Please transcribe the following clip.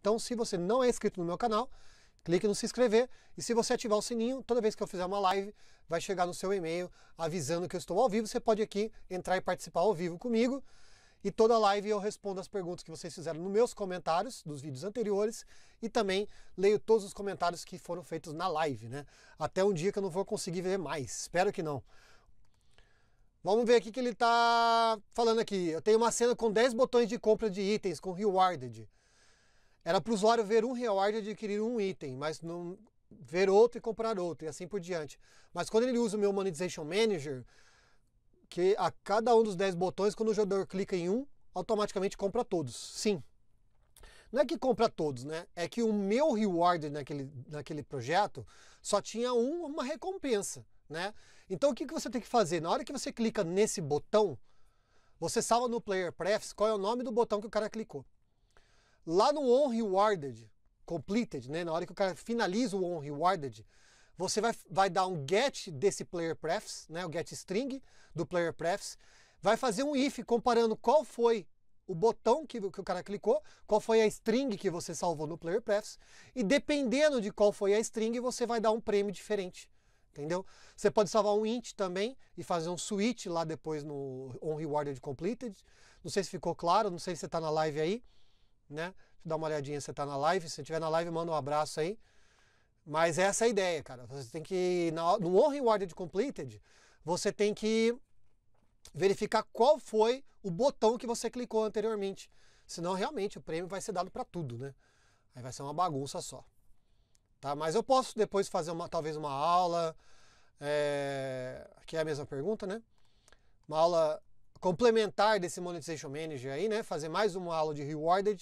Então, se você não é inscrito no meu canal, clique no se inscrever e se você ativar o sininho, toda vez que eu fizer uma live, vai chegar no seu e-mail avisando que eu estou ao vivo. Você pode aqui entrar e participar ao vivo comigo. E toda live eu respondo as perguntas que vocês fizeram nos meus comentários dos vídeos anteriores e também leio todos os comentários que foram feitos na live, né? Até um dia que eu não vou conseguir ver mais. Espero que não. Vamos ver aqui que ele está falando aqui. Eu tenho uma cena com 10 botões de compra de itens com rewarded. Era para o usuário ver um reward e adquirir um item, mas não ver outro e comprar outro, e assim por diante. Mas quando ele usa o meu Monetization Manager, que a cada um dos 10 botões, quando o jogador clica em um, automaticamente compra todos. Sim. Não é que compra todos, né? É que o meu reward naquele, naquele projeto só tinha um, uma recompensa, né? Então o que, que você tem que fazer? Na hora que você clica nesse botão, você salva no Player Prefs qual é o nome do botão que o cara clicou. Lá no On Rewarded, completed, né? na hora que o cara finaliza o On Rewarded, você vai, vai dar um get desse player prefs, né? o get string do player prefs, vai fazer um if comparando qual foi o botão que, que, o cara clicou, qual foi a string que você salvou no player prefs, e dependendo de qual foi a string, você vai dar um prêmio diferente. Entendeu? Você pode salvar um int também e fazer um switch lá depois no on rewarded completed. Não sei se ficou claro, não sei se você está na live aí né? Deixa eu dar uma olhadinha se você tá na live. Se estiver na live, manda um abraço aí. Mas essa é a ideia, cara. Você tem que, no On Rewarded Completed, você tem que verificar qual foi o botão que você clicou anteriormente. Senão, realmente, o prêmio vai ser dado para tudo, né? Aí vai ser uma bagunça só. Tá? Mas eu posso depois fazer uma, talvez uma aula, é... que é a mesma pergunta, né? Uma aula complementar desse Monetization Manager aí, né? Fazer mais uma aula de Rewarded